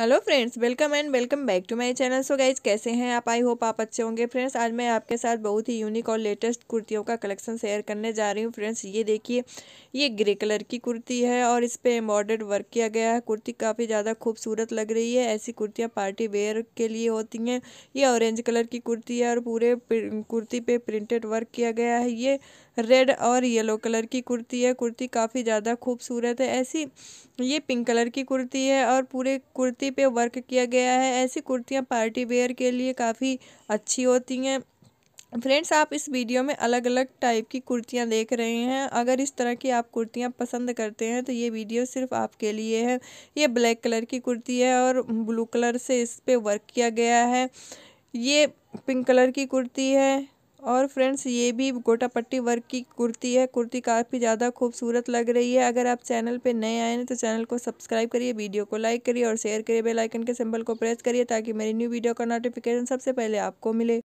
hello friends welcome and welcome back to my channel so guys कैसे हैं आप I hope आप अच्छे होंगे फ्रेंड्स आज मैं आपके साथ बहुत ही यूनिक और लेटेस्ट कुर्तियों का कलेक्शन शेयर करने जा रही हूँ फ्रेंड्स ये देखिए ये ग्रे कलर की कुर्ती है और इस पर एम्ब्रॉयडर्ड वर्क किया गया है कुर्ती काफ़ी ज़्यादा खूबसूरत लग रही है ऐसी कुर्तियाँ पार्टी वेयर के लिए होती हैं ये ऑरेंज कलर की कुर्ती है और पूरे कुर्ती पर प्रिंटेड वर्क किया गया है ये रेड और येलो कलर की कुर्ती है कुर्ती काफ़ी ज़्यादा खूबसूरत है ऐसी ये पिंक कलर की कुर्ती है और पूरे कुर्ती कुर्ती पे वर्क किया गया है ऐसी कुर्तियाँ पार्टी वेयर के लिए काफ़ी अच्छी होती हैं फ्रेंड्स आप इस वीडियो में अलग अलग टाइप की कुर्तियाँ देख रहे हैं अगर इस तरह की आप कुर्तियाँ पसंद करते हैं तो ये वीडियो सिर्फ आपके लिए है ये ब्लैक कलर की कुर्ती है और ब्लू कलर से इस पर वर्क किया गया है ये पिंक कलर की कुर्ती है और फ्रेंड्स ये भी गोटा पट्टी वर्क की कुर्ती है कुर्ती काफ़ी ज़्यादा खूबसूरत लग रही है अगर आप चैनल पे नए आए हैं तो चैनल को सब्सक्राइब करिए वीडियो को लाइक करिए और शेयर करिए बेल आइकन के सिंबल को प्रेस करिए ताकि मेरी न्यू वीडियो का नोटिफिकेशन सबसे पहले आपको मिले